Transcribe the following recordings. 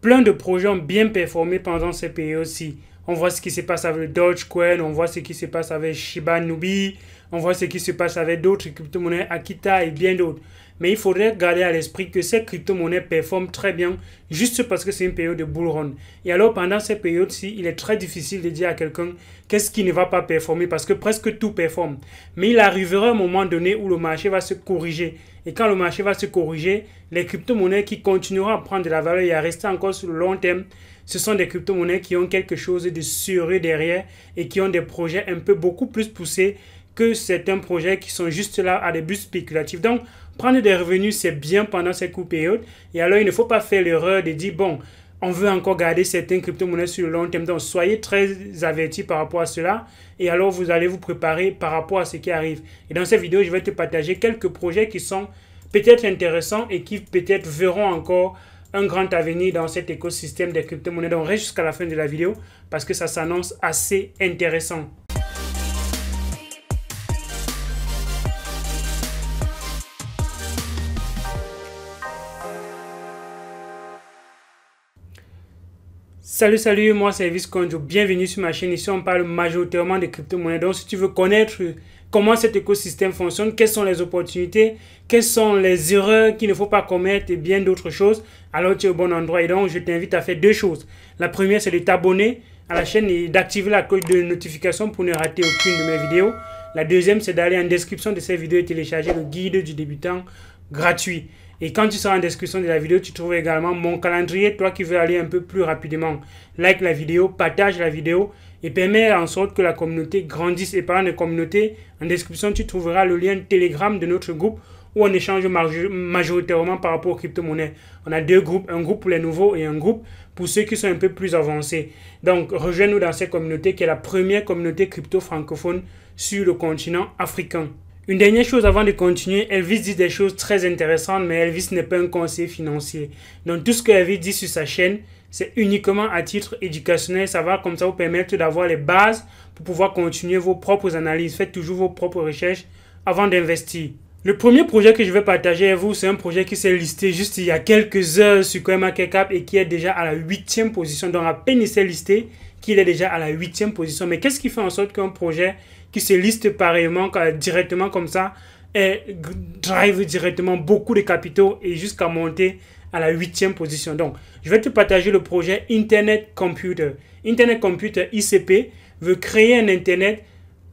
plein de projets ont bien performé pendant ces périodes-ci. On voit ce qui se passe avec Dogecoin, on voit ce qui se passe avec Shiba Nubi, on voit ce qui se passe avec d'autres crypto-monnaies, Akita et bien d'autres. Mais il faudrait garder à l'esprit que ces crypto-monnaies performent très bien juste parce que c'est une période de bull run. Et alors, pendant ces périodes-ci, il est très difficile de dire à quelqu'un qu'est-ce qui ne va pas performer parce que presque tout performe. Mais il arrivera un moment donné où le marché va se corriger et quand le marché va se corriger, les crypto-monnaies qui continueront à prendre de la valeur et à rester encore sur le long terme, ce sont des crypto-monnaies qui ont quelque chose de sûr derrière et qui ont des projets un peu beaucoup plus poussés que certains projets qui sont juste là à des buts spéculatifs. Donc, prendre des revenus, c'est bien pendant ces courtes périodes. Et alors, il ne faut pas faire l'erreur de dire, bon, on veut encore garder certaines crypto-monnaies sur le long terme. Donc, soyez très avertis par rapport à cela. Et alors, vous allez vous préparer par rapport à ce qui arrive. Et dans cette vidéo, je vais te partager quelques projets qui sont peut-être intéressants et qui peut-être verront encore un grand avenir dans cet écosystème des crypto-monnaies. Donc, reste jusqu'à la fin de la vidéo parce que ça s'annonce assez intéressant. Salut, salut, moi c'est Visconjo, bienvenue sur ma chaîne. Ici on parle majoritairement de crypto-monnaies. Donc si tu veux connaître comment cet écosystème fonctionne, quelles sont les opportunités, quelles sont les erreurs qu'il ne faut pas commettre et bien d'autres choses, alors tu es au bon endroit. Et donc je t'invite à faire deux choses. La première c'est de t'abonner à la chaîne et d'activer la cloche de notification pour ne rater aucune de mes vidéos. La deuxième c'est d'aller en description de ces vidéos et télécharger le guide du débutant gratuit. Et quand tu seras en description de la vidéo, tu trouveras également mon calendrier, toi qui veux aller un peu plus rapidement. Like la vidéo, partage la vidéo et permet en sorte que la communauté grandisse. Et parlant de communauté, en description, tu trouveras le lien Telegram de notre groupe où on échange majoritairement par rapport aux crypto-monnaies. On a deux groupes, un groupe pour les nouveaux et un groupe pour ceux qui sont un peu plus avancés. Donc, rejoins-nous dans cette communauté qui est la première communauté crypto francophone sur le continent africain. Une dernière chose avant de continuer, Elvis dit des choses très intéressantes, mais Elvis n'est pas un conseiller financier. Donc tout ce que Elvis dit sur sa chaîne, c'est uniquement à titre éducationnel. Ça va comme ça vous permettre d'avoir les bases pour pouvoir continuer vos propres analyses. Faites toujours vos propres recherches avant d'investir. Le premier projet que je vais partager avec vous, c'est un projet qui s'est listé juste il y a quelques heures sur CoinMarketCap et qui est déjà à la huitième position. Donc à peine il s'est listé qu'il est déjà à la huitième position. Mais qu'est-ce qui fait en sorte qu'un projet qui se liste pareillement, euh, directement comme ça, drive directement beaucoup de capitaux et jusqu'à monter à la huitième position. Donc, je vais te partager le projet Internet Computer. Internet Computer ICP veut créer un Internet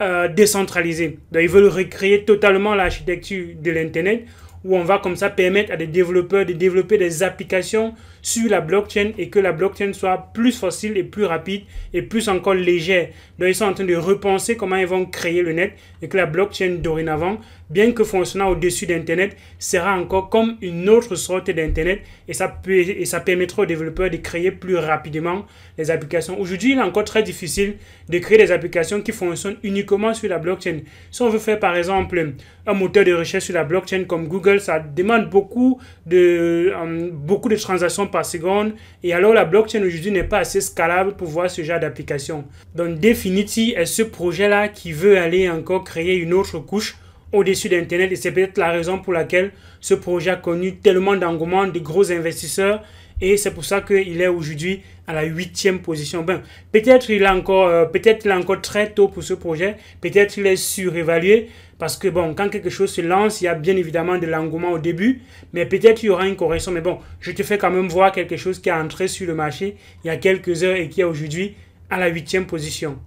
euh, décentralisé décentralisée. Donc, ils veulent recréer totalement l'architecture de l'Internet où on va comme ça permettre à des développeurs de développer des applications sur la blockchain et que la blockchain soit plus facile et plus rapide et plus encore légère. Donc ils sont en train de repenser comment ils vont créer le net et que la blockchain dorénavant bien que fonctionnant au-dessus d'Internet, sera encore comme une autre sorte d'Internet et ça, ça permettra aux développeurs de créer plus rapidement les applications. Aujourd'hui, il est encore très difficile de créer des applications qui fonctionnent uniquement sur la blockchain. Si on veut faire par exemple un moteur de recherche sur la blockchain comme Google, ça demande beaucoup de, euh, beaucoup de transactions par seconde et alors la blockchain aujourd'hui n'est pas assez scalable pour voir ce genre d'application. Donc Definity est ce projet-là qui veut aller encore créer une autre couche au-dessus d'Internet et c'est peut-être la raison pour laquelle ce projet a connu tellement d'engouement de gros investisseurs et c'est pour ça qu'il est aujourd'hui à la huitième position. Ben, peut-être il est encore, euh, peut-être il encore très tôt pour ce projet. Peut-être il est surévalué parce que bon, quand quelque chose se lance, il y a bien évidemment de l'engouement au début, mais peut-être il y aura une correction. Mais bon, je te fais quand même voir quelque chose qui a entré sur le marché il y a quelques heures et qui est aujourd'hui à la huitième position.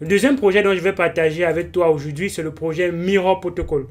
Le deuxième projet dont je vais partager avec toi aujourd'hui, c'est le projet Mirror Protocol.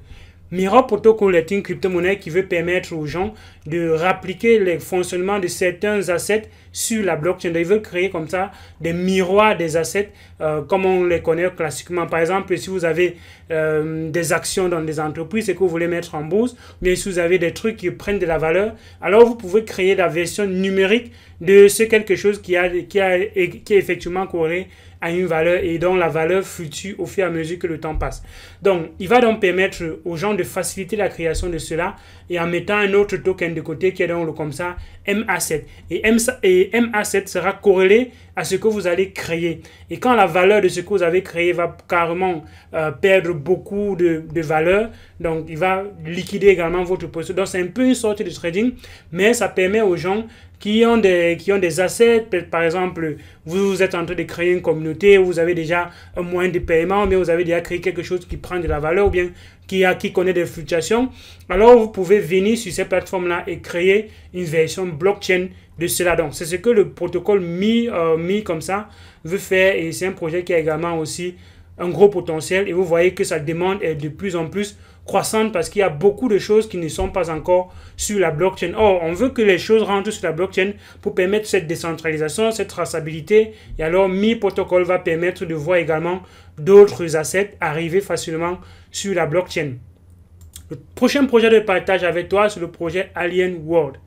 Mirror Protocol est une crypto-monnaie qui veut permettre aux gens de réappliquer les fonctionnements de certains assets sur la blockchain. Ils veulent créer comme ça des miroirs des assets euh, comme on les connaît classiquement. Par exemple, si vous avez euh, des actions dans des entreprises et que vous voulez mettre en bourse, mais si vous avez des trucs qui prennent de la valeur, alors vous pouvez créer la version numérique de ce quelque chose qui, a, qui, a, qui est effectivement corrélé à une valeur et dont la valeur fluctue au fur et à mesure que le temps passe. Donc, il va donc permettre aux gens de faciliter la création de cela et en mettant un autre token de côté qui est donc comme ça M7. Et m et et MA7 sera corrélé à ce que vous allez créer. Et quand la valeur de ce que vous avez créé va carrément euh, perdre beaucoup de, valeur, donc il va liquider également votre position. Donc c'est un peu une sorte de trading, mais ça permet aux gens qui ont des, qui ont des assets, par exemple, vous êtes en train de créer une communauté, vous avez déjà un moyen de paiement, mais vous avez déjà créé quelque chose qui prend de la valeur ou bien qui, a, qui connaît des fluctuations, alors vous pouvez venir sur ces plateformes-là et créer une version blockchain de cela. Donc, c'est ce que le protocole euh, Mi comme ça veut faire et c'est un projet qui a également aussi un gros potentiel et vous voyez que sa demande est de plus en plus croissante parce qu'il y a beaucoup de choses qui ne sont pas encore sur la blockchain. Or, on veut que les choses rentrent sur la blockchain pour permettre cette décentralisation, cette traçabilité. Et alors, Mi Protocol va permettre de voir également d'autres assets arriver facilement sur la blockchain. Le prochain projet de partage avec toi, c'est le projet Alien World.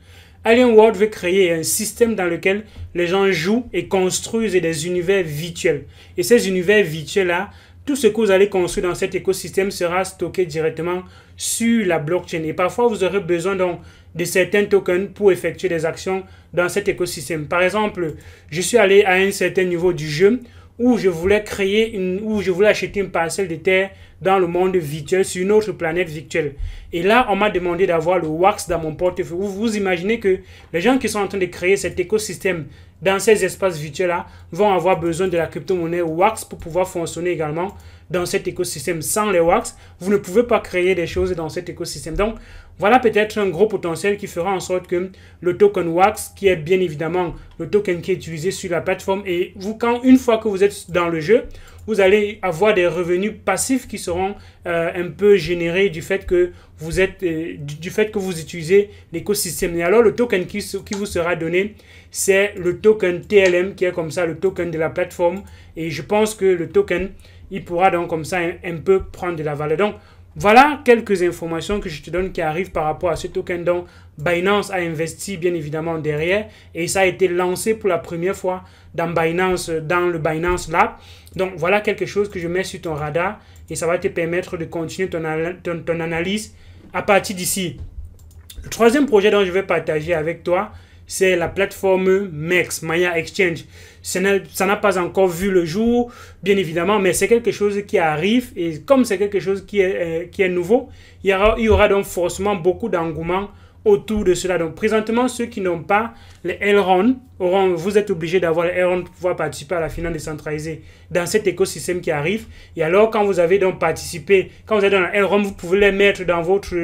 Alien World veut créer un système dans lequel les gens jouent et construisent des univers virtuels. Et ces univers virtuels-là, tout ce que vous allez construire dans cet écosystème sera stocké directement sur la blockchain. Et parfois, vous aurez besoin donc de certains tokens pour effectuer des actions dans cet écosystème. Par exemple, je suis allé à un certain niveau du jeu où je voulais créer une, où je voulais acheter une parcelle de terre dans le monde virtuel, sur une autre planète virtuelle. Et là, on m'a demandé d'avoir le wax dans mon portefeuille. Vous, imaginez que les gens qui sont en train de créer cet écosystème dans ces espaces virtuels-là vont avoir besoin de la crypto-monnaie wax pour pouvoir fonctionner également dans cet écosystème. Sans les wax, vous ne pouvez pas créer des choses dans cet écosystème. Donc, voilà peut-être un gros potentiel qui fera en sorte que le token WAX, qui est bien évidemment le token qui est utilisé sur la plateforme, et vous, quand une fois que vous êtes dans le jeu, vous allez avoir des revenus passifs qui seront euh, un peu générés du fait que vous êtes, euh, du, fait que vous utilisez l'écosystème. Et alors le token qui, vous sera donné, c'est le token TLM, qui est comme ça le token de la plateforme. Et je pense que le token, il pourra donc comme ça un, peu prendre de la valeur. Donc voilà quelques informations que je te donne qui arrivent par rapport à ce token dont Binance a investi bien évidemment derrière et ça a été lancé pour la première fois dans Binance, dans le Binance Lab. Donc voilà quelque chose que je mets sur ton radar et ça va te permettre de continuer ton, ton analyse à partir d'ici. Le troisième projet dont je vais partager avec toi, c'est la plateforme MEX, Maya Exchange. Ça n'a pas encore vu le jour, bien évidemment, mais c'est quelque chose qui arrive et comme c'est quelque chose qui est, euh, qui est nouveau, il y, aura, il y aura donc forcément beaucoup d'engouement autour de cela. Donc présentement, ceux qui n'ont pas les Elrond, auront, vous êtes obligés d'avoir les pour pouvoir participer à la finance décentralisée dans cet écosystème qui arrive. Et alors, quand vous avez donc participé, quand vous êtes dans les LROM, vous pouvez les mettre dans votre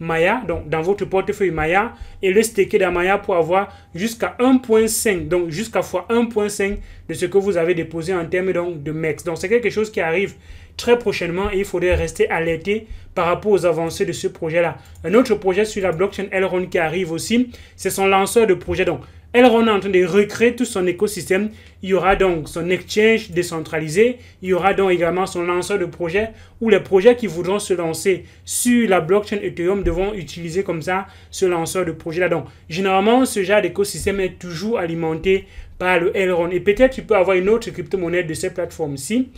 Maya, donc dans votre portefeuille Maya, et le staker dans Maya pour avoir jusqu'à 1.5, donc jusqu'à fois 1.5 de ce que vous avez déposé en termes donc, de MEX. Donc c'est quelque chose qui arrive très prochainement il faudrait rester alerté par rapport aux avancées de ce projet-là. Un autre projet sur la blockchain Elrond qui arrive aussi, c'est son lanceur de projet. Donc, Elrond est en train de recréer tout son écosystème. Il y aura donc son exchange décentralisé. Il y aura donc également son lanceur de projet où les projets qui voudront se lancer sur la blockchain Ethereum devront utiliser comme ça ce lanceur de projet-là. Donc, généralement, ce genre d'écosystème est toujours alimenté par le Elrond. Et peut-être tu peux avoir une autre crypto-monnaie de cette plateforme-ci.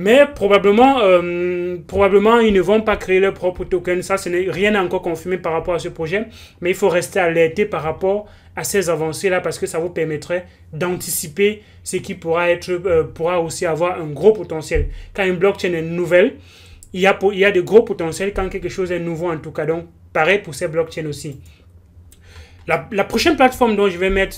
Mais probablement, euh, probablement, ils ne vont pas créer leur propre token. Ça, ce n'est rien encore confirmé par rapport à ce projet. Mais il faut rester alerté par rapport à ces avancées-là parce que ça vous permettrait d'anticiper ce qui pourra, être, euh, pourra aussi avoir un gros potentiel. Quand une blockchain est nouvelle, il y a, il y a de gros potentiels quand quelque chose est nouveau en tout cas. Donc, pareil pour ces blockchains aussi. La, prochaine plateforme dont je, vais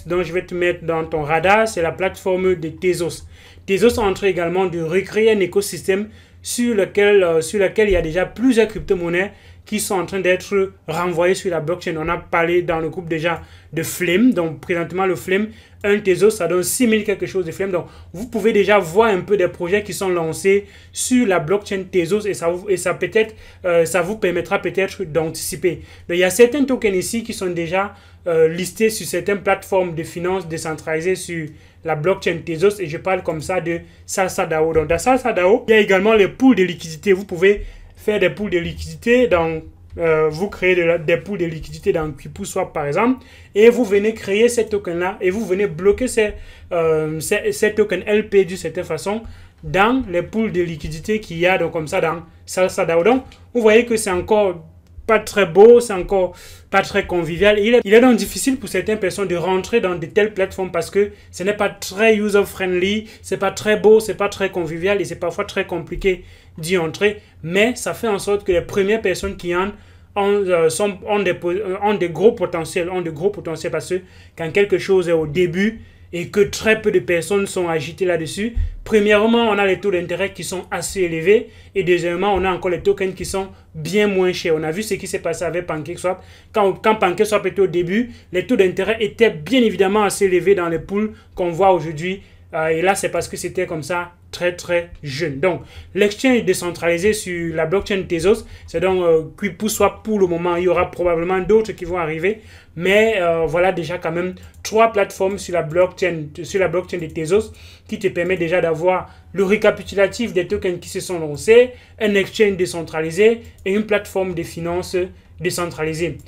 te mettre dans ton radar, c'est la plateforme de Tezos. Tezos est en train également de recréer un écosystème sur lequel, euh, sur il y a déjà plusieurs crypto-monnaies qui sont en train d'être renvoyées sur la blockchain. On a parlé dans le groupe déjà de Flame. Donc, présentement, le Flame, un Tezos, ça donne 6000 quelque chose de flemme Donc, vous pouvez déjà voir un peu des projets qui sont lancés sur la blockchain Tezos et ça, et ça, peut -être, euh, ça vous permettra peut-être d'anticiper. Donc, il y a certains tokens ici qui sont déjà euh, listés sur certaines plateformes de finances décentralisées sur la blockchain Tezos et je parle comme ça de Salsa DAO. Donc, dans Salsa DAO, il y a également les pools de liquidité. Vous pouvez faire des pools de liquidité dans euh, vous créez des poules de liquidité dans soit par exemple, et vous venez créer ces tokens-là, et vous venez bloquer ces, euh, tokens LP d'une certaine façon dans les poules de liquidité qu'il y a donc, comme ça dans Salsa Donc, vous voyez que c'est encore pas très beau, c'est encore pas très convivial. Il est, il est, donc difficile pour certaines personnes de rentrer dans de telles plateformes parce que ce n'est pas très user-friendly, c'est pas très beau, c'est pas très convivial et c'est parfois très compliqué d'y entrer. Mais ça fait en sorte que les premières personnes qui en ont, euh, sont, ont, des, euh, ont des gros potentiels, ont de gros potentiels parce que quand quelque chose est au début, et que très peu de personnes sont agitées là-dessus. Premièrement, on a les taux d'intérêt qui sont assez élevés et deuxièmement, on a encore les tokens qui sont bien moins chers. On a vu ce qui s'est passé avec PancakeSwap. Quand, PancakeSwap était au début, les taux d'intérêt étaient bien évidemment assez élevés dans les poules qu'on voit aujourd'hui. Euh, et là, c'est parce que c'était comme ça très très jeune. Donc, l'exchange décentralisé sur la blockchain Tezos, c'est donc qui euh, pour soit pour le moment. Il y aura probablement d'autres qui vont arriver, mais euh, voilà déjà quand même trois plateformes sur la blockchain sur la blockchain de Tezos qui te permet déjà d'avoir le récapitulatif des tokens qui se sont lancés, un exchange décentralisé et une plateforme de finances décentralisée.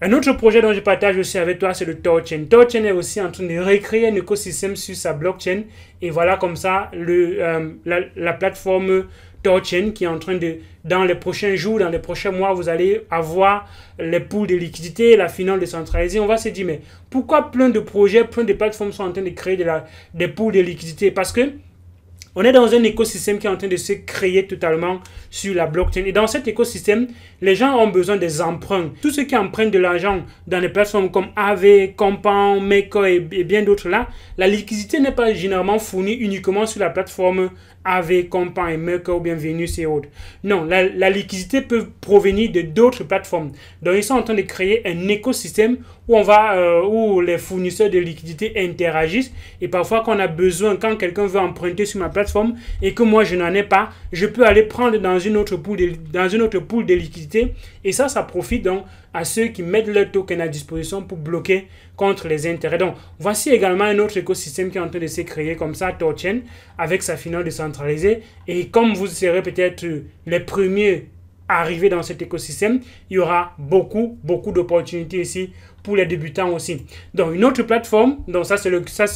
Un autre projet dont je partage aussi avec toi, c'est le TorChain. TorChain est aussi en train de recréer un écosystème sur sa blockchain. Et voilà comme ça le, euh, la, plateforme TorChain qui est en train de, dans les prochains jours, dans les prochains mois, vous allez avoir les poules de liquidité, la finance décentralisée. On va se dire, mais pourquoi plein de projets, plein de plateformes sont en train de créer de la, des poules de liquidité Parce que on est dans un écosystème qui est en train de se créer totalement sur la blockchain. Et dans cet écosystème, les gens ont besoin des emprunts. Tous ceux qui empruntent de l'argent dans des plateformes comme AV, Compound, Maker et, bien d'autres là, la liquidité n'est pas généralement fournie uniquement sur la plateforme avec Compa et Merkle ou bien et autres. Non, la, liquidité peut provenir de d'autres plateformes. Donc, ils sont en train de créer un écosystème où, on va, euh, où les fournisseurs de liquidité interagissent. Et parfois, quand on a besoin, quand quelqu'un veut emprunter sur ma plateforme et que moi, je n'en ai pas, je peux aller prendre dans une autre poule de, dans de liquidité. Et ça, ça profite donc à ceux qui mettent leurs tokens à disposition pour bloquer contre les intérêts. Donc, voici également un autre écosystème qui est en train de se créer comme ça, Torchain, avec sa finance décentralisée. Et comme vous serez peut-être les premiers arriver dans cet écosystème, il y aura beaucoup, beaucoup d'opportunités ici pour les débutants aussi. Donc, une autre plateforme, donc ça, c'est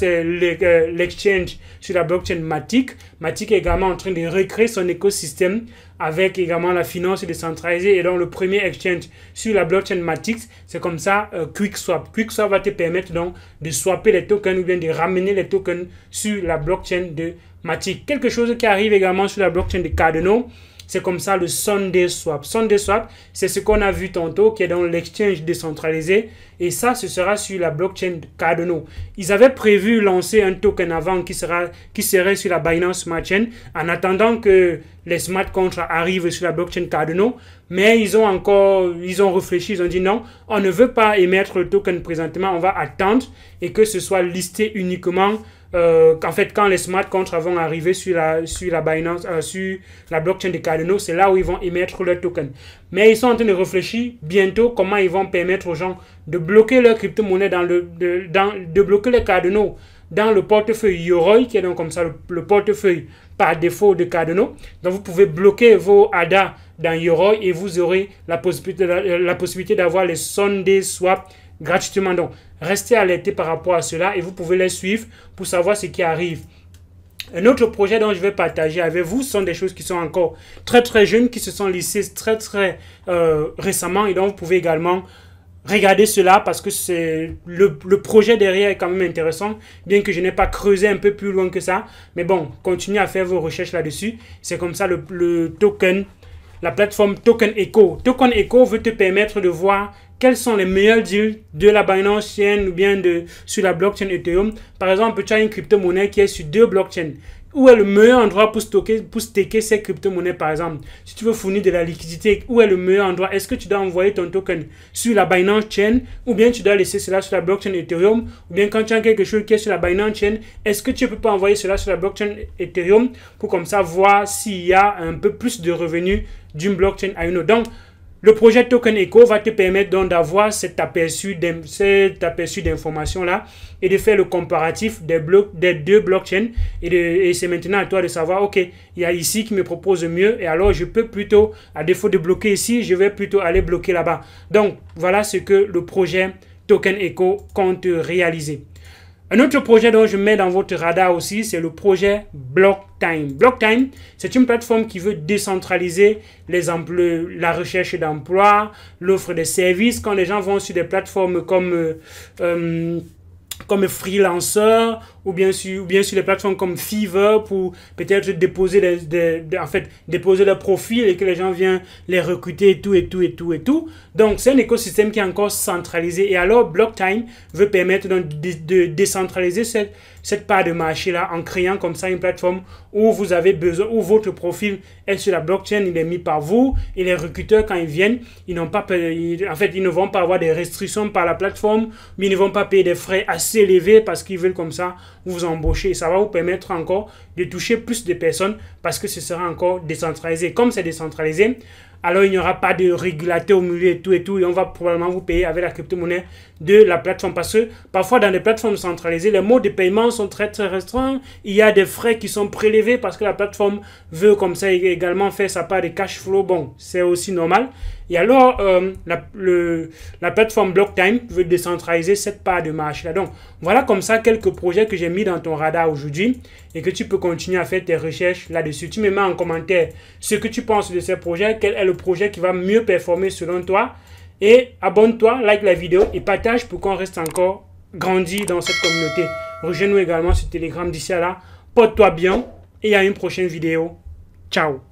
euh, l'exchange sur la blockchain Matic. Matic est également en train de recréer son écosystème avec également la finance décentralisée. Et donc, le premier exchange sur la blockchain Matic, c'est comme ça euh, QuickSwap. QuickSwap va te permettre donc de swapper les tokens ou bien de ramener les tokens sur la blockchain de Matic. Quelque chose qui arrive également sur la blockchain de Cardano, c'est comme ça le Sunday Swap. Sunday Swap, c'est ce qu'on a vu tantôt qui est dans l'exchange décentralisé. Et ça, ce sera sur la blockchain Cardano. Ils avaient prévu lancer un token avant qui, sera, qui serait sur la Binance Smart Chain en attendant que les smart contracts arrivent sur la blockchain Cardano. Mais ils ont encore, ils ont réfléchi, ils ont dit non, on ne veut pas émettre le token présentement, on va attendre et que ce soit listé uniquement euh, qu'en fait, quand les smart contracts vont arriver sur la, sur la Binance, euh, sur la blockchain de Cardano, c'est là où ils vont émettre leurs tokens. Mais ils sont en train de réfléchir bientôt comment ils vont permettre aux gens de bloquer leurs crypto-monnaies dans le, de, dans, de bloquer les Cardano dans le portefeuille Yoroi, qui est donc comme ça le, portefeuille par défaut de Cardano. Donc vous pouvez bloquer vos ADA dans Yoroi et vous aurez la possibilité, euh, possibilité d'avoir les Sunday Swap gratuitement. Donc, restez alertés par rapport à cela et vous pouvez les suivre pour savoir ce qui arrive. Un autre projet dont je vais partager avec vous sont des choses qui sont encore très très jeunes, qui se sont lissées très très euh, récemment et donc vous pouvez également regarder cela parce que c'est le, le, projet derrière est quand même intéressant, bien que je n'ai pas creusé un peu plus loin que ça. Mais bon, continuez à faire vos recherches là-dessus. C'est comme ça le, le, token, la plateforme Token Echo. Token Echo veut te permettre de voir quels sont les meilleurs deals de la Binance Chain ou bien de, sur la blockchain Ethereum. Par exemple, tu as une crypto-monnaie qui est sur deux blockchains. Où est le meilleur endroit pour stocker, pour staker ces crypto-monnaies, par exemple Si tu veux fournir de la liquidité, où est le meilleur endroit Est-ce que tu dois envoyer ton token sur la Binance Chain ou bien tu dois laisser cela sur la blockchain Ethereum Ou bien quand tu as quelque chose qui est sur la Binance Chain, est-ce que tu ne peux pas envoyer cela sur la blockchain Ethereum pour comme ça voir s'il y a un peu plus de revenus d'une blockchain à une autre Donc, le projet Token Echo va te permettre donc d'avoir cet aperçu d'informations-là et de faire le comparatif des, deux blockchains. Et, c'est maintenant à toi de savoir, OK, il y a ici qui me propose mieux et alors je peux plutôt, à défaut de bloquer ici, je vais plutôt aller bloquer là-bas. Donc, voilà ce que le projet Token Echo compte réaliser. Un autre projet dont je mets dans votre radar aussi, c'est le projet Blocktime. Blocktime, c'est une plateforme qui veut décentraliser les emplois, la recherche d'emploi, l'offre de services. Quand les gens vont sur des plateformes comme, euh, euh comme freelanceurs ou bien sur, ou bien sur les plateformes comme Fiverr pour peut-être déposer les, des, en fait, déposer leur profil et que les gens viennent les recruter et tout et tout et tout et tout. Donc c'est un écosystème qui est encore centralisé et alors BlockTime veut permettre de, décentraliser cette, cette part de marché là en créant comme ça une plateforme où vous avez besoin, où votre profil est sur la blockchain, il est mis par vous et les recruteurs quand ils viennent, ils n'ont pas, en fait ils ne vont pas avoir des restrictions par la plateforme, mais ils ne vont pas payer des frais assez élevés parce qu'ils veulent comme ça vous embaucher Ça va vous permettre encore de toucher plus de personnes parce que ce sera encore décentralisé. Comme c'est décentralisé, alors il n'y aura pas de régulateur au milieu et tout et tout. Et on va probablement vous payer avec la crypto-monnaie de la plateforme. Parce que parfois, dans les plateformes centralisées, les modes de paiement sont très très restreints. Il y a des frais qui sont prélevés parce que la plateforme veut comme ça également faire sa part de cash flow. Bon, c'est aussi normal. Et alors, euh, la, le, la plateforme Blocktime veut décentraliser cette part de marché-là. Donc, voilà comme ça quelques projets que j'ai mis dans ton radar aujourd'hui et que tu peux continuer à faire tes recherches là-dessus. Tu me mets en commentaire ce que tu penses de ces projets, quel est le projet qui va mieux performer selon toi. Et abonne-toi, like la vidéo et partage pour qu'on reste encore grandi dans cette communauté. Rejoins-nous également sur Telegram d'ici à là. Porte-toi bien et à une prochaine vidéo. Ciao